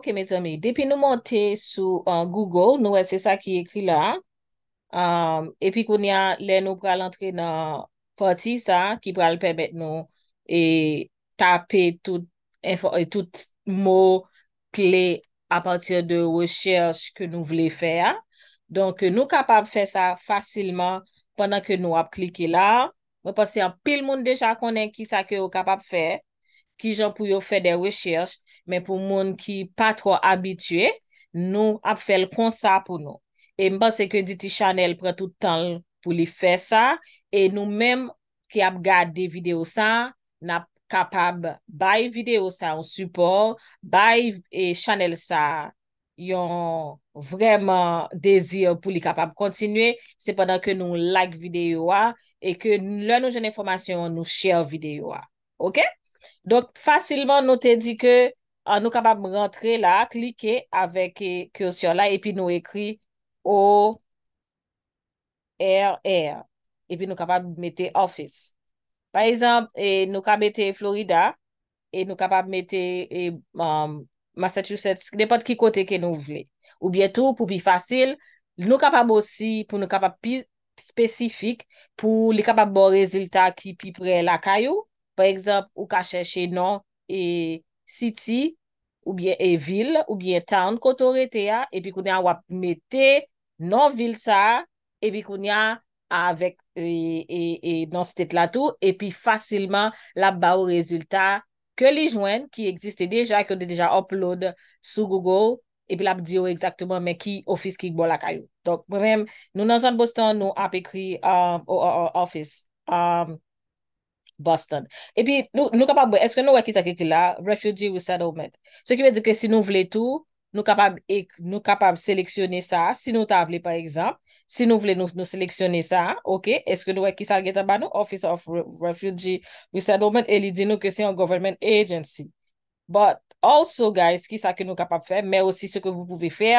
Depi nou montè sou euh, Google, nou wè se sa ki ekri la, epi konye lè nou pral antre nan poti sa ki pral pèmèt nou e tape tout mò kle a patir de wèchèj ke nou vle fè. Don ke nou kapap fè sa fasilman pandan ke nou ap klikè la, mè pasè an pil moun deja konen ki sa ke ou kapap fè, ki jan pou yo fè de wèchèj. men pou moun ki pa tro abitue, nou ap fel konsa pou nou. E mban se ke diti Chanel pran tout tan pou li fe sa, e nou menm ki ap gade de video sa, nap kapab baye video sa ou support, baye e Chanel sa yon vreman dezir pou li kapab kontinue, se padan ke nou like video a, e ke nou jen informasyon nou share video a. Ok? Donk fasilman nou te di ke, an euh, nou kapab rentre la, klike avèk kursyon e la, epi nou ekri, ORR, epi nou kapab mette Office. Par exemple, e e nou kapab mette Florida, nou kapab mette Massachusetts, depan ki kote ke nou vle. Ou bietou, pou bi fasil, nou kapab osi, pou nou kapab pi spesifik, pou li kapab bon rezultat ki pi pre la kayou, par exemple, ou ka chèche nan, e... city, oubyen e vil, oubyen town koto rete ya, epi kounen wap mette nan vil sa, epi kounen avèk e, e, e nan setet la tou, epi fasilman lap ba ou rezultat ke li jwen ki egziste deja, ki oude deja upload sou Google, epi lap diyo egzaktman me ki office ki gbo la kayo. Dok mwem, nou nan zon bostan nou ap ekri um, office. Amm. Um, Boston. E pi, nou kapab, eske nou wè ki sa keke la, Refugee Resettlement. Se ki wè di ke si nou vle tou, nou kapab, nou kapab seleksyonè sa, si nou ta avle par exemple, si nou vle nou seleksyonè sa, ok, eske nou wè ki sa geta ba nou, Office of Refugee Resettlement, e li di nou ke se yon government agency. But, also guys, ki sa ke nou kapab fè, mè osi se ke vous pouve fè,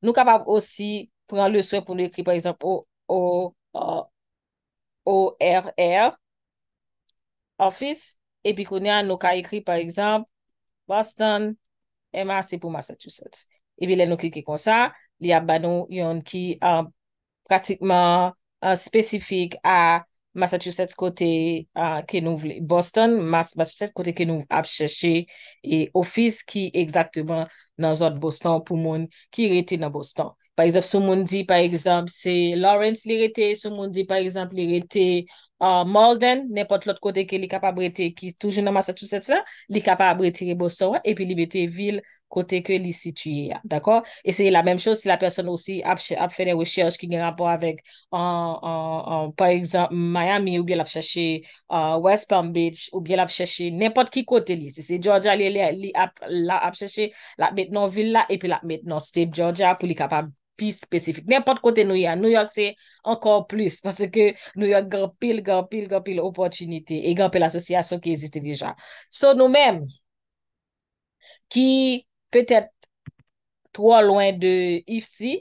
nou kapab osi, pren le souè pou nou ekri, par exemple, O, O, O, O, R, R, Ofis epikounia nou ka ekri par ekzamp, Boston, Emma, se pou Massachusetts. E bi lè nou kike kon sa, li ap banou yon ki euh, pratikman euh, spesifik a Massachusetts kote euh, ke nou vle. Boston, Massachusetts kote ke nou ap cheshe, e ofis ki ekzakteman nan zot Boston pou moun ki rete nan Boston. Par exemple, sou moun di, par exemple, se Lawrence li rete, sou moun di, par exemple, li rete uh, Malden, nepot lot kote ke li kapab rete ki toujou nan masa tout set la, li kapab rete Rebosoa, epi li rete vil kote ke li situyen. D'akor? E seye la menm chos, se la person osi ap fene wechech ki gen rapor avek par exemple, Miami oubyel ap chache, uh, West Palm Beach oubyel ap chache, nepot ki kote li, se se Georgia li ap la ap chache, la metnon vil la, epi la metnon state Georgia pou li kapab Pi spesifik. Nèmpote kote nou yon. Nou yon se ankon plis. Pase ke nou yon gampil, gampil, gampil opotunite. E gampil asosyasyon ki esiste dijan. So nou men. Ki petet tro loyn de ifsi.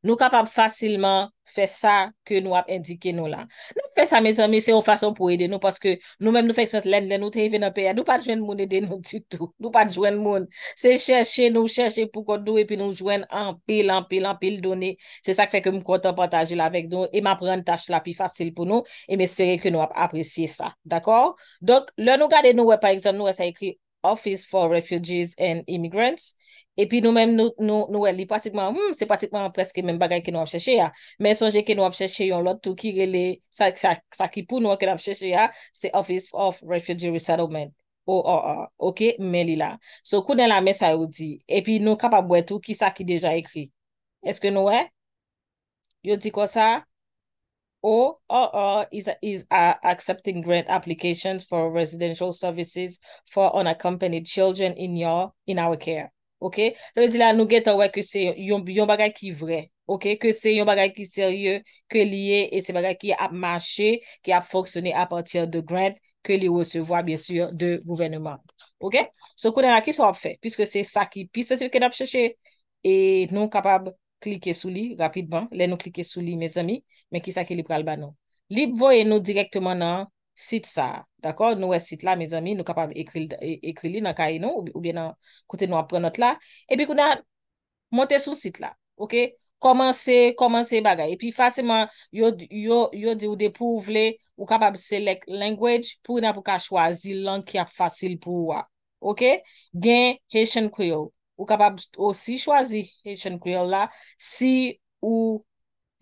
Nou kapap fasilman fè sa ke nou ap indike nou la. Nou fè sa, mes amis, se yon fason pou ede nou, paske nou men nou fèks fòs lènd lè, nou teyven apè ya, nou pa djwen moun ede nou tutou, nou pa djwen moun. Se chèche nou, chèche pou kòt nou, epi nou djwen anpil, anpil, anpil donè. Se sa k fè ke m kontan pataje la vek nou, e m apren tache la pi fasil pou nou, e m espere ke nou ap apresye sa, dakor? Dok, lè nou gade nou, wè, par exemple, nou wè sa ekri, Office for Refugees and Immigrants. E pi nou men nou wè li pratikman, hmm, c'est pratikman preske men bagay ki nou apcheche ya. Men sonje ki nou apcheche yon lot, tou ki rele, sa ki pou nou apcheche ya, c'est Office of Refugee Resettlement. O, o, o. Ok, men li la. So, kounen la men sa yon di. E pi nou kapabwè tou, ki sa ki deja ekri. Eske nou wè? Yon di kon sa? O, O, O, is accepting grant applications for residential services for unaccompanied children in our care. Ok? Tè vezi la nou get away ke se yon bagay ki vre. Ok? Ke se yon bagay ki serye, ke liye, e se bagay ki ap mache, ki ap foksone ap atir de grant, ke liye ou se vwa, biensur, de gouvennement. Ok? So, konen la, ki sou ap fe? Piske se sa ki pi spesifike nap cheche, et nou kapab klike sou li, rapidban, le nou klike sou li, me zami. Men ki sa ke lipral ba nou? Lip voye nou direktman nan sit sa. Dako? Nou we sit la, medzami. Nou kapab ekri li nan ka e nou. Ou bien nan kote nou aprenot la. E pi kou nan monte sou sit la. Ok? Komanse, komanse bagay. E pi fase man, yo di ou de pou ou vle. Ou kapab selek language. Pou na pou ka chwazi lang ki ap fasil pou ou a. Ok? Gen Heshen Kuyo. Ou kapab osi chwazi Heshen Kuyo la. Si ou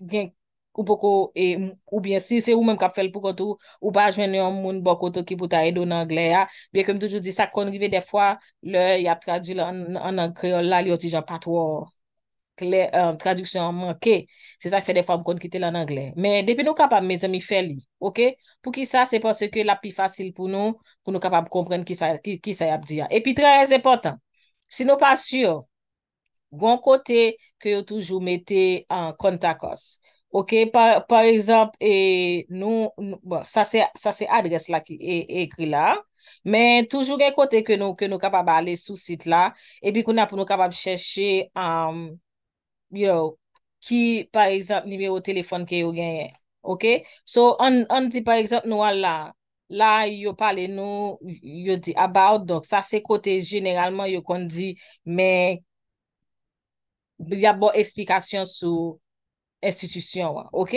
gen... Ou poko, e, ou bien si, se ou men kap fel pou kontou, ou ba jwen yon moun bokoto ki pou ta edo nan anglè ya. Biè kem toujou di sa konrive de fwa, lè yap tradu lan an anglè, lè yotijan patwo, um, traduksyon manke. Se sa fè de fwa m kon kite lan an anglè. Men depi nou kapab me zemi fel li, ok? Pou ki sa, se pou se ke la pi fasil pou nou, pou nou kapab kompren ki sa yap di ya. E pi trez epotan, se nou pa sur, gwen kote ke yo toujou mette kontakos. Par exemple, e, sa se adres la ki e, e ekri la. Men toujou gen kote ke nou kapab ale sou sit la. E pi kou na pou nou kapab cheshe ki par exemple nime ou telefon ke yo genye. So, an di par exemple nou al la. La yo pale nou, yo di about. Sa se kote genelman yo kon di men yabou eksplikasyon sou. institisyon wa. Ok?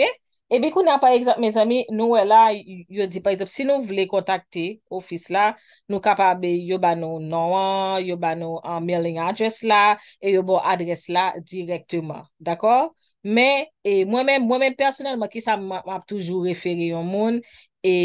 Ebe kou na pa egzap, me zami, nou we la yo di pa egzap, si nou vle kontakte ofis la, nou kapab be yo ba nou nou an, yo ba nou an mailing adres la, e yo bo adres la direktman. D'akor? Me, e mwen men mwen men personel, ma ki sa mwap mwap toujou referi yon moun, e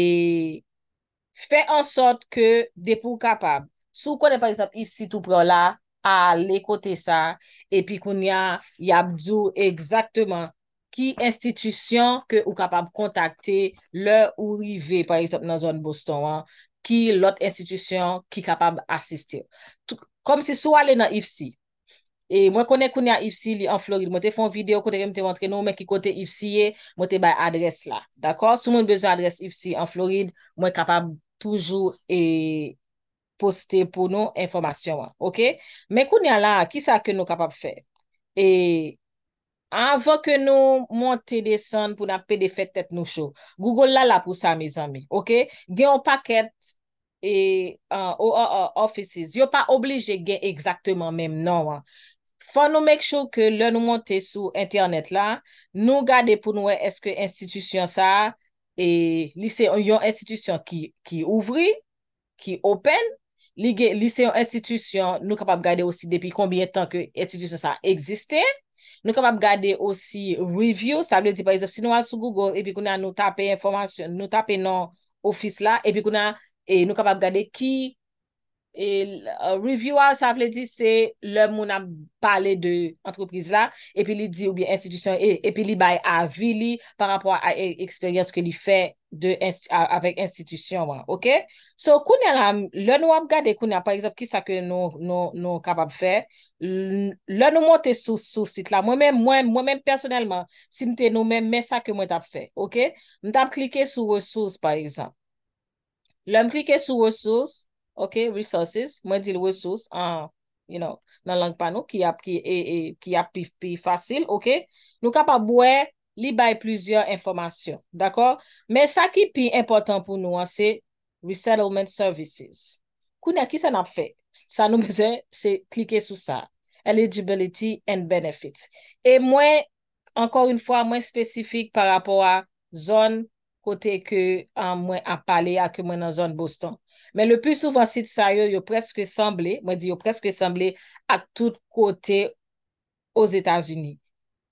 fe ansot ke de pou kapab. Sou kou ne pa egzap if si tou prou la, a le kote sa, epi kou nye yabdou egzaktman ki institisyon ke ou kapab kontakte le ou rive, par exemple nan zon Boston wan, ki lot institisyon ki kapab asiste. Kom se sou alen nan IFC. E mwen konen konen an IFC li an Floride, mwen te fon videyo, konen mwen te montre nou, mwen ki kote IFC ye, mwen te bay adres la. D'akor? Sou moun bezo adres IFC an Floride, mwen kapab toujou e poste pou nou informasyon wan. Ok? Men konen la, ki sa ke nou kapab fe? E... Anvo ke nou monte desan pou nan pede fete tèt nou chou. Google lala pou sa, me zami, ok? Gen yon paket, euh, yon pa oblige gen exactement menm nan wan. Fwa nou make chou ke lè nou monte sou internet la, nou gade pou nou eske institisyon sa, e yon institisyon ki ouvri, ki open, li gen institisyon nou kapap gade osi depi kombien tan ke institisyon sa eksiste, Nou kap ap gade osi review, sa ap le di, par exemple, si nou an sou Google, epi kou nan nou tape informasyon, nou tape nan ofis la, epi kou nan e, nou kap ap gade ki, e, review an, sa ap le di, se lè moun an pale de antroprize la, epi li di ou biye institisyon, e, epi li bay avili, par rapport a eksperyens ke li fe avèk institisyon, wè, ok? So, kou nan an, lè nou ap gade, kou nan, par exemple, ki sa ke nou kap ap fe? le nou mwen te sou sou sit la, mwen men mwen, mwen men personelman, si mte nou men mè sa ke mwen tap fè, ok? Mwen tap klike sou wè sous, par exemple. Le m klike sou wè sous, ok, resources, mwen di wè sous, you know, nan lang panou, ki ap e, e, pi fasil, ok? Nou kap ap bwè, li bay plizye informasyon, d'akor? Mè sa ki pi important pou nou an, se resettlement services. Koune, ki sa nap fè? Sa nou bezè, se klike sou sa. Eligibility and benefits. E mwen, ankor un fwa, mwen spesifik par rapport a zon kote ke mwen ap pale a ke mwen an zon Boston. Men le pwesouvan sit sa yo, yo preske semble, mwen di yo preske semble ak tout kote os Etats-Unis.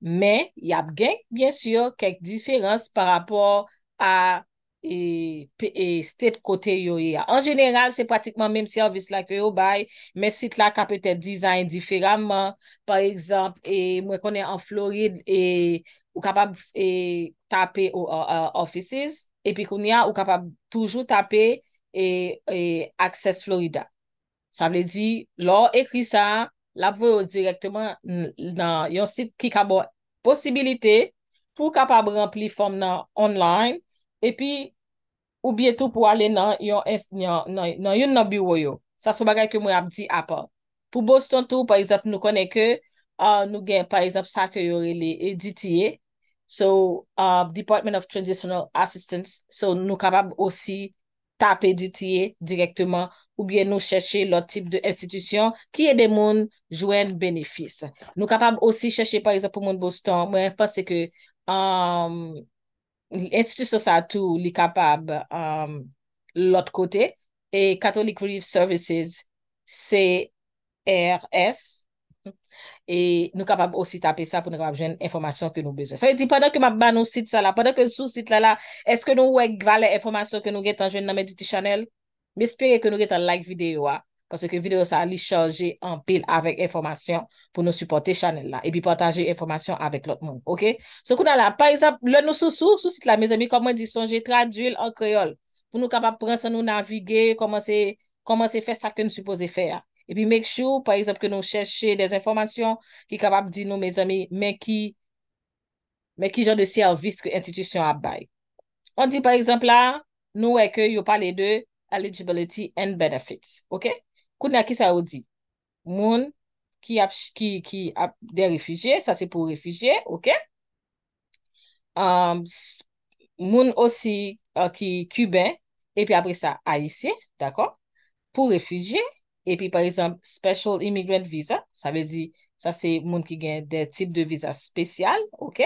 Men, yap genk, bien syo, kek diferans par rapport a... E, e state kote yo yi ya. En general, se pratikman mèm servis la ki yo bay, mè sit la ka pète design diferanman. Par exemple, e, mwen konen an Floride, e, ou kapab tape offices, epi konia ou kapab toujou tape access Florida. Sa mwen di, lò ekri sa, la pweyo direktman yon sit ki kabo posibilite pou kapab rempli form nan online, Epi, oubyen tou pou ale nan yon nabiyo yo. Sa sou bagay ke mwen ap di apan. Pou Boston tou, parizap, nou konen ke, nou gen parizap sa ke yon editye. So, euh, Department of Transitional Assistance. So, nou kapab osi tap editye direktman oubyen nou cheshe lor tip de institisyon ki e de moun jwen benefis. Nou kapab osi cheshe parizap pou moun Boston. Mwen apan se ke... L'institut social a tou li kapab um, l'ot kote e Catholic Relief Services, CRS, e nou kapab osi tape sa pou nou kapab jwen informasyon ke nou beze. Sa e di, padan ke ma ban nou sit sa la, padan ke sou sit la la, eske nou wek valen informasyon ke nou getan jwen nan Mediti Channel, mi espere ke nou getan like videyo a. Pansè ke video sa li chanje an pil avèk informasyon pou nou supporte chanel la. E pi potanje informasyon avèk lòt moun. Ok? So kou nan la, par exemple, lè nou sou sou, sou sit la, mes ami, koman di sonje tradwil an kreol. Pou nou kapap pransè nou navigè, koman se, koman se fè sa ke nou suppose fè ya. E pi make sure, par exemple, ke nou chenche des informasyon ki kapap di nou, mes ami, men ki, men ki jò de servis ke institisyon abay. On di par exemple la, nou wè ke yò palè de eligibility and benefits. Ok? Kout na ki sa ou di? Moun ki ap de refujiye, sa se pou refujiye, ok? Um, moun osi uh, ki kuben, epi apre sa AISI, dako? Pou refujiye, epi par exemple, Special Immigrant Visa, sa ve di, sa se moun ki gen de tip de visa spesyal, ok?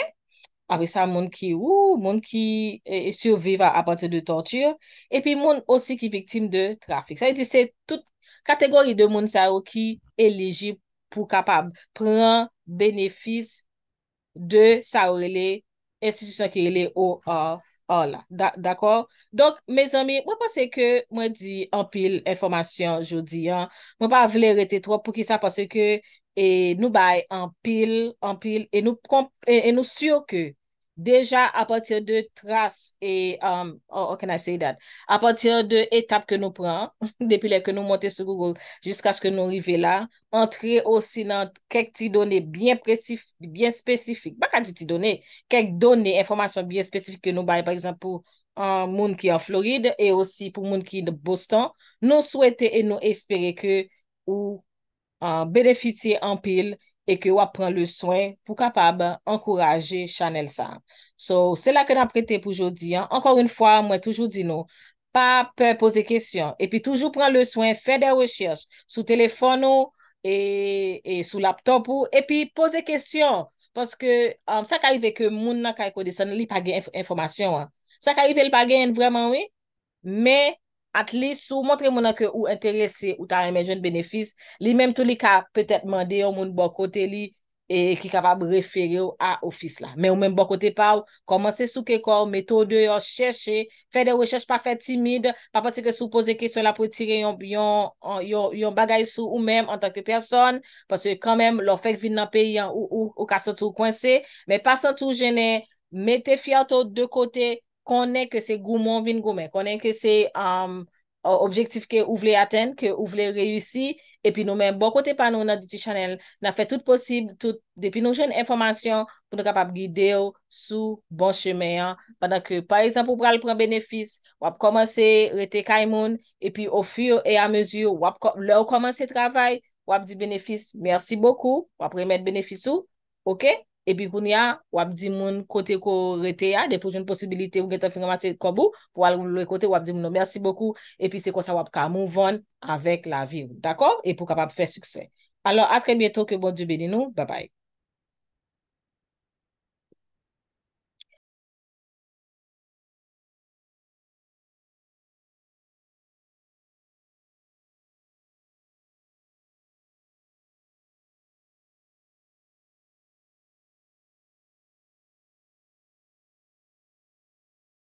Apre sa moun ki, moun ki e, e, surviva apate de tortur, epi moun osi ki viktim de trafik. Sa e di, se tout, Kategori de moun sa ou ki eleji pou kapab pran benefis de sa ou ele institusyon ki ele ou or or la. D'akor? Donk, me zami, mwen pase ke mwen di anpil informasyon jodi. Mwen pa vle rete tro pou ki sa pase ke e, nou bay anpil, anpil, e nou e, e syo ke. Deja apatir de trase e, um, how oh, oh, can I say that, apatir de etap ke nou pran, depilè ke nou montè sou Google, jiska chke nou rive la, antre osi nan kek ti donè byen spesifik, baka ti ti donè, kek donè, informasyon byen spesifik ke nou baye, par exemple pou moun ki an Floride, e osi pou moun ki an Boston, nou souwete e nou espere ke ou um, benefite an pil, e ke wap pran le swen pou kapab ankoraje chanel sa. So, se la ke nan prete pou jodi, ankor un fwa, mwen toujou di nou, pa pose kesyon, e pi toujou pran le swen, fe de rechers, sou telefon nou, e sou laptop ou, e pi pose kesyon, paske sa um, ka ive ke moun nan ka ekode san li page informasyon. Sa ka ive l bagen vreman oui, me at li sou montre moun an ke ou interese ou ta remenjen benefis, li menm tou li ka petet mande yo moun bon kote li, e ki kapab referi yo a ofis la. Men ou menm bon kote pa ou, komanse sou ke kor, meto de yo cheshe, fe de we cheshe pa fe timide, pa pati ke sou pose kesyon la pou tire yon bagay sou ou menm an takke person, pasi kan menm lo fek vin nan peyi an ou ka san tou kwense, men pasan tou jene, mette fiyan tou de kote, konen ke se gouman vin goumen, konen ke se um, objektif ke ou vle aten, ke ou vle reyusi, epi nou men bon kote panou nan DT Channel, nan fe tout posib, depi nou jen informasyon, pou nou kapap gideyo sou bon chemeyan, padan ke par exemple, ou pral pran benefis, wap komanse rete kaimoun, epi ou fur e a mezu, wap lor komanse travay, wap di benefis, mersi bokou, wap remet benefis sou, oke? epi koun ya wap di moun kote ko rete ya, depojoun posibilite ou getan fin gama se kobou, pou al wakote wap di moun. Mersi bokou, epi se konsa wap ka mouvan avèk la viw. Dakor? Epi pou kapap fè sukse. Alo, atre bieto ke bodjoube din nou. Babay.